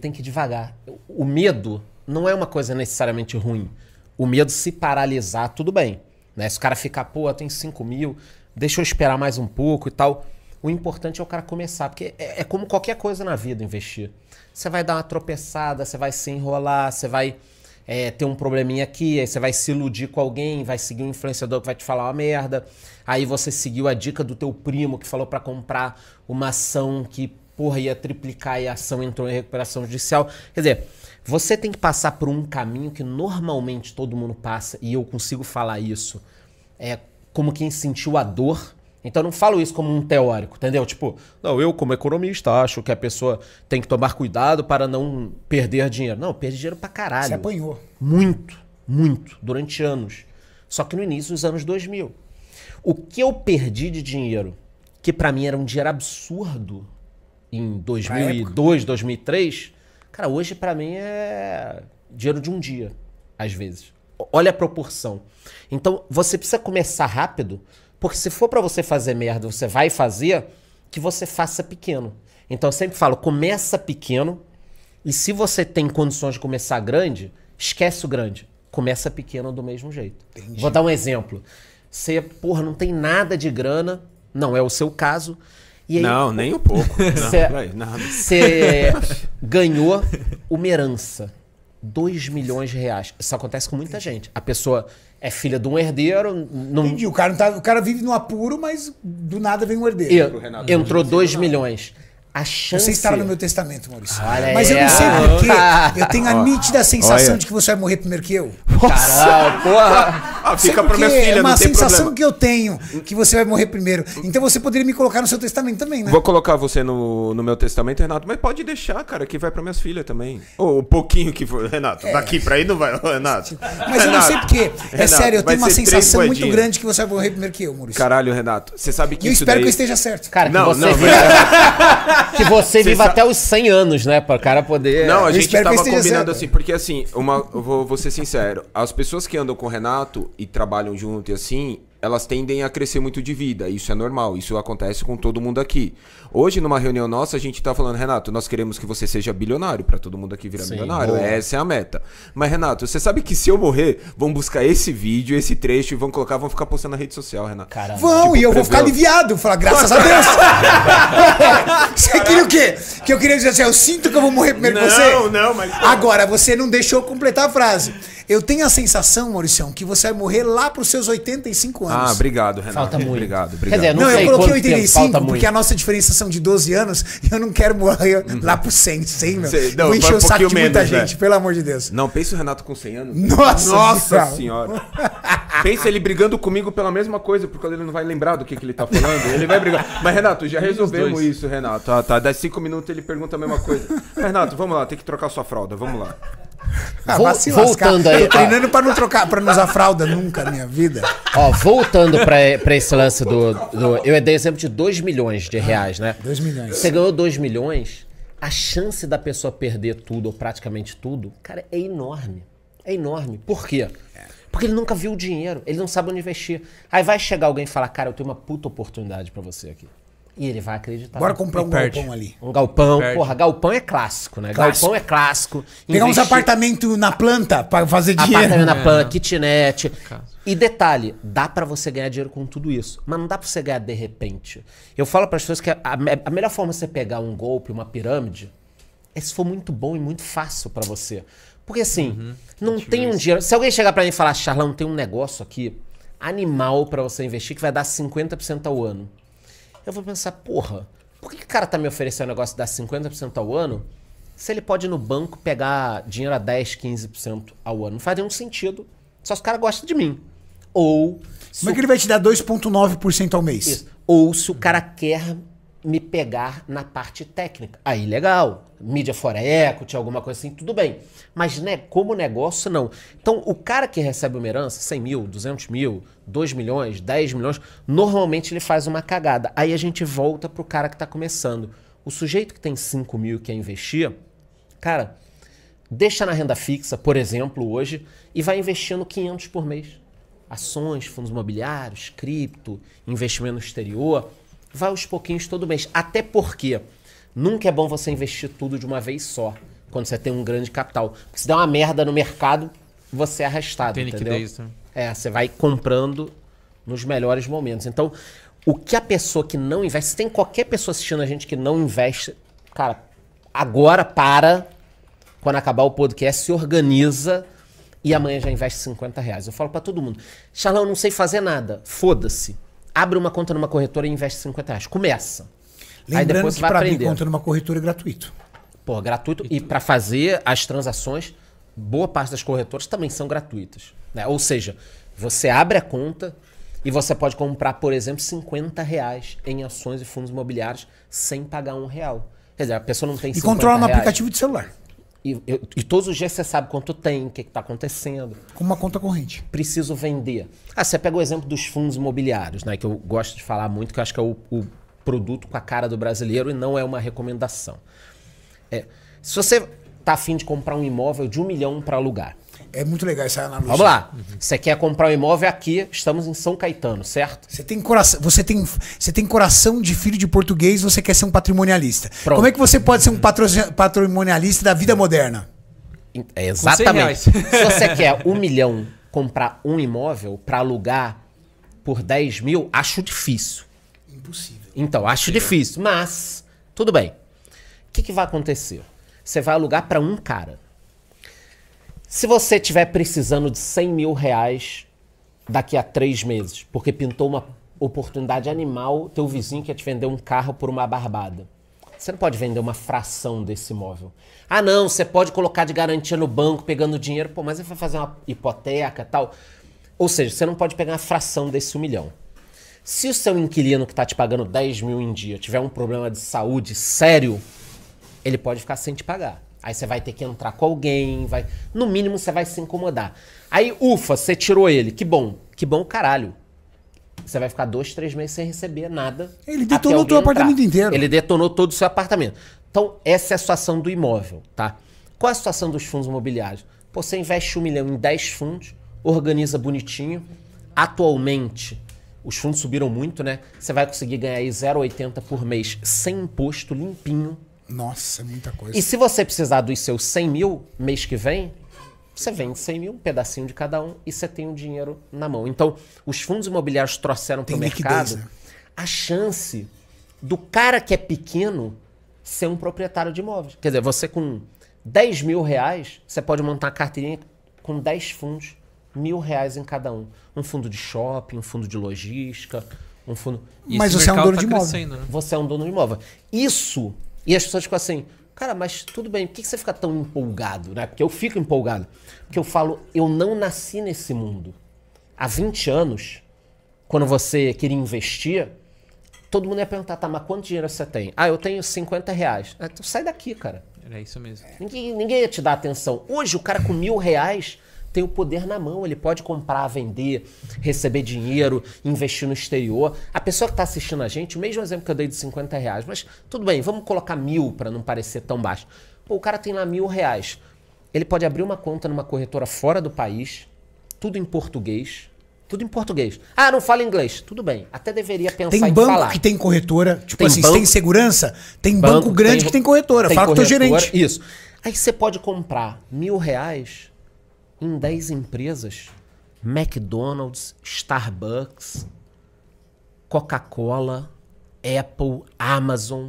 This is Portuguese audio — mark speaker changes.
Speaker 1: tem que ir devagar. O medo não é uma coisa necessariamente ruim. O medo se paralisar, tudo bem. Né? Se o cara ficar, pô, tem 5 mil, deixa eu esperar mais um pouco e tal. O importante é o cara começar, porque é, é como qualquer coisa na vida investir. Você vai dar uma tropeçada, você vai se enrolar, você vai é, ter um probleminha aqui, aí você vai se iludir com alguém, vai seguir um influenciador que vai te falar uma merda. Aí você seguiu a dica do teu primo que falou para comprar uma ação que porra, ia triplicar e a ação entrou em recuperação judicial. Quer dizer, você tem que passar por um caminho que normalmente todo mundo passa, e eu consigo falar isso é, como quem sentiu a dor. Então não falo isso como um teórico, entendeu? Tipo, não, eu como economista acho que a pessoa tem que tomar cuidado para não perder dinheiro. Não, perdi dinheiro pra caralho. Você apanhou. Muito, muito, durante anos. Só que no início dos anos 2000. O que eu perdi de dinheiro, que para mim era um dinheiro absurdo, em 2002, 2003, cara, hoje para mim é dinheiro de um dia, às vezes. Olha a proporção. Então, você precisa começar rápido, porque se for para você fazer merda, você vai fazer, que você faça pequeno. Então, eu sempre falo, começa pequeno, e se você tem condições de começar grande, esquece o grande. Começa pequeno do mesmo jeito. Entendi. Vou dar um exemplo. Você, porra, não tem nada de grana, não é o seu caso, Aí, não, nem um pouco. Você ganhou uma herança. 2 milhões de reais. Isso acontece com muita gente. A pessoa é filha de um herdeiro. Não... Entendi. O cara, tá, o cara vive no apuro, mas do nada vem um herdeiro. E, entrou 2 milhões a chance. Você está no
Speaker 2: meu testamento, Maurício. Olha Mas aí, eu não sei ah, porquê. eu tenho a nítida sensação de que você vai morrer primeiro que eu.
Speaker 1: Caralho,
Speaker 2: porra! Ah, fica pra minha filha, É uma sensação que eu tenho que você vai morrer primeiro. Então você poderia me colocar no seu testamento também, né? Vou
Speaker 3: colocar você no, no meu testamento, Renato. Mas pode deixar, cara, que vai pra minhas filhas também. Ou o pouquinho que for. Renato, é. daqui pra aí não vai, Renato. Mas eu não sei porquê.
Speaker 2: É Renato, sério, eu tenho uma sensação muito grande que você vai morrer primeiro que eu, Maurício.
Speaker 1: Caralho, Renato. Você sabe que isso isso Eu espero daí... que eu esteja certo. Cara, não, não, que você viva até os 100 anos, né? Pra cara poder. É. Não, a gente tava combinando certo. assim,
Speaker 3: porque assim, uma, eu vou, vou ser sincero, as pessoas que andam com o Renato e trabalham junto e assim, elas tendem a crescer muito de vida. Isso é normal, isso acontece com todo mundo aqui. Hoje, numa reunião nossa, a gente está falando, Renato, nós queremos que você seja bilionário, para todo mundo aqui virar Sim, bilionário. Boa. Essa é a meta. Mas, Renato, você sabe que se eu morrer, vão buscar esse vídeo, esse trecho, e vão colocar, vão ficar postando na rede social, Renato. Caramba. Tipo, vão, tipo, e eu vou ficar
Speaker 2: aliviado. Falar, graças a Deus. você queria o quê? Que eu queria dizer assim, eu sinto que eu vou morrer primeiro não, que você? Não, não, mas. Agora, você não deixou completar a frase. Eu tenho a sensação, Maurício, que você vai morrer lá para os seus 85 ah, anos. Ah, obrigado,
Speaker 3: Renato. Falta muito. Obrigado, obrigado. Quer dizer, não, não eu coloquei 85 porque muito. a
Speaker 2: nossa diferença são de 12 anos e eu não quero morrer uhum. lá os 100, 100, meu. Sei, não, Vou encher um o saco de menos, muita né? gente,
Speaker 3: pelo amor de Deus. Não, pensa o Renato com 100 anos. Nossa, nossa senhora. Pensa ele brigando comigo pela mesma coisa, porque ele não vai lembrar do que, que ele tá falando. Ele vai brigar. Mas, Renato, já resolvemos isso, Renato. Ah, tá. Dá cinco minutos ele pergunta a mesma coisa. Renato, vamos lá, tem que trocar sua fralda, vamos lá.
Speaker 2: Ah, Vol voltando aí, Tô treinando para não trocar, para não usar fralda nunca na minha vida.
Speaker 1: Ó, voltando para esse lance do, do, Eu dei exemplo de 2 milhões de reais, né? 2 milhões. Você ganhou 2 milhões, a chance da pessoa perder tudo ou praticamente tudo, cara, é enorme. É enorme. Por quê? É. Porque ele nunca viu o dinheiro, ele não sabe onde investir. Aí vai chegar alguém e falar, cara, eu tenho uma puta oportunidade para você aqui. E ele vai acreditar. Bora comprar um galpão ali. Um galpão, perde. porra, galpão é clássico, né? Clássico. Galpão é clássico. Pegar uns
Speaker 2: apartamentos na planta para fazer dinheiro. Apartamento na planta, é.
Speaker 1: kitnet. É e detalhe, dá para você ganhar dinheiro com tudo isso, mas não dá para você ganhar de repente. Eu falo para as pessoas que a, a melhor forma de você pegar um golpe, uma pirâmide, é se for muito bom e muito fácil para você. Porque assim, uhum. não tem um dinheiro. Se alguém chegar para mim e falar, Charlão, tem um negócio aqui animal para você investir que vai dar 50% ao ano. Eu vou pensar, porra, por que o cara tá me oferecendo um negócio que dá 50% ao ano se ele pode ir no banco pegar dinheiro a 10, 15% ao ano? Não faz nenhum sentido. Só se o cara gosta de mim. Ou. Como é que ele vai te dar 2,9% ao mês? Isso. Ou se o cara quer me pegar na parte técnica. Aí legal, mídia fora tinha alguma coisa assim, tudo bem. Mas né, como negócio, não. Então, o cara que recebe uma herança, 100 mil, 200 mil, 2 milhões, 10 milhões, normalmente ele faz uma cagada. Aí a gente volta pro cara que está começando. O sujeito que tem 5 mil e quer investir, cara, deixa na renda fixa, por exemplo, hoje, e vai investindo 500 por mês. Ações, fundos imobiliários, cripto, investimento no exterior vai aos pouquinhos todo mês. Até porque nunca é bom você investir tudo de uma vez só, quando você tem um grande capital. Porque se der uma merda no mercado, você é arrastado, tem entendeu? Liquidez, né? É, você vai comprando nos melhores momentos. Então, o que a pessoa que não investe, se tem qualquer pessoa assistindo a gente que não investe, cara, agora para, quando acabar o podcast, se organiza e amanhã já investe 50 reais. Eu falo para todo mundo, Charlão, não sei fazer nada, foda-se abre uma conta numa corretora e investe 50 reais. Começa. Lembrando Aí depois que para abrir conta numa corretora é gratuito. Pô, gratuito. E, e para fazer as transações, boa parte das corretoras também são gratuitas. Né? Ou seja, você abre a conta e você pode comprar, por exemplo, 50 reais em ações e fundos imobiliários sem pagar um real. Quer dizer, a pessoa não tem E controla no um aplicativo de celular. E, eu, e, todos os dias você sabe quanto tem, o que é está acontecendo. Como uma conta corrente. Preciso vender. Ah, você pega o exemplo dos fundos imobiliários, né? Que eu gosto de falar muito, que eu acho que é o, o produto com a cara do brasileiro e não é uma recomendação. É, se você está afim de comprar um imóvel de um milhão para alugar, é muito legal essa analogia. Vamos lá. Você quer comprar um imóvel aqui, estamos em São Caetano, certo?
Speaker 2: Você tem coração, você tem, você tem coração de filho de português, você quer ser um patrimonialista. Pronto. Como é que você pode ser um patro... patrimonialista da vida moderna?
Speaker 1: É, exatamente. Se você quer um milhão comprar um imóvel para alugar por 10 mil, acho difícil. Impossível. Então, acho difícil, mas tudo bem. O que, que vai acontecer? Você vai alugar para um cara. Se você estiver precisando de 100 mil reais daqui a três meses, porque pintou uma oportunidade animal, teu vizinho quer te vender um carro por uma barbada. Você não pode vender uma fração desse imóvel. Ah, não, você pode colocar de garantia no banco pegando dinheiro, pô, mas você vai fazer uma hipoteca tal. Ou seja, você não pode pegar uma fração desse um milhão. Se o seu inquilino que está te pagando 10 mil em dia tiver um problema de saúde sério, ele pode ficar sem te pagar. Aí você vai ter que entrar com alguém, vai. No mínimo você vai se incomodar. Aí, ufa, você tirou ele. Que bom. Que bom, caralho. Você vai ficar dois, três meses sem receber nada. Ele detonou todo o apartamento inteiro. Ele detonou todo o seu apartamento. Então, essa é a situação do imóvel, tá? Qual é a situação dos fundos imobiliários? Pô, você investe um milhão em 10 fundos, organiza bonitinho. Atualmente, os fundos subiram muito, né? Você vai conseguir ganhar aí 0,80 por mês sem imposto, limpinho, nossa, muita coisa. E se você precisar dos seus 100 mil mês que vem, você vende 100 mil, um pedacinho de cada um, e você tem o dinheiro na mão. Então, os fundos imobiliários trouxeram para o mercado né? a chance do cara que é pequeno ser um proprietário de imóveis. Quer dizer, você com 10 mil reais, você pode montar uma carteirinha com 10 fundos, mil reais em cada um. Um fundo de shopping, um fundo de logística, um fundo... E Mas você é um dono tá de imóvel. Né? Você é um dono de imóvel. Isso e as pessoas ficam assim, cara, mas tudo bem, por que você fica tão empolgado? Né? Porque eu fico empolgado. Porque eu falo, eu não nasci nesse mundo. Há 20 anos, quando você queria investir, todo mundo ia perguntar, tá, mas quanto dinheiro você tem? Ah, eu tenho 50 reais. Ah, sai daqui, cara. Era isso mesmo. Ninguém, ninguém ia te dar atenção. Hoje, o cara com mil reais tem o poder na mão, ele pode comprar, vender, receber dinheiro, investir no exterior. A pessoa que está assistindo a gente, o mesmo exemplo que eu dei de 50 reais, mas tudo bem, vamos colocar mil para não parecer tão baixo. Pô, o cara tem lá mil reais. Ele pode abrir uma conta numa corretora fora do país, tudo em português, tudo em português. Ah, não fala inglês. Tudo bem. Até deveria pensar tem em banco que tem
Speaker 2: corretora. Tipo tem assim, banco, tem segurança. Tem banco, banco grande tem, que tem corretora. Tem fala corretora, com o teu gerente. Isso.
Speaker 1: Aí você pode comprar mil reais em 10 empresas, McDonald's, Starbucks, Coca-Cola, Apple, Amazon,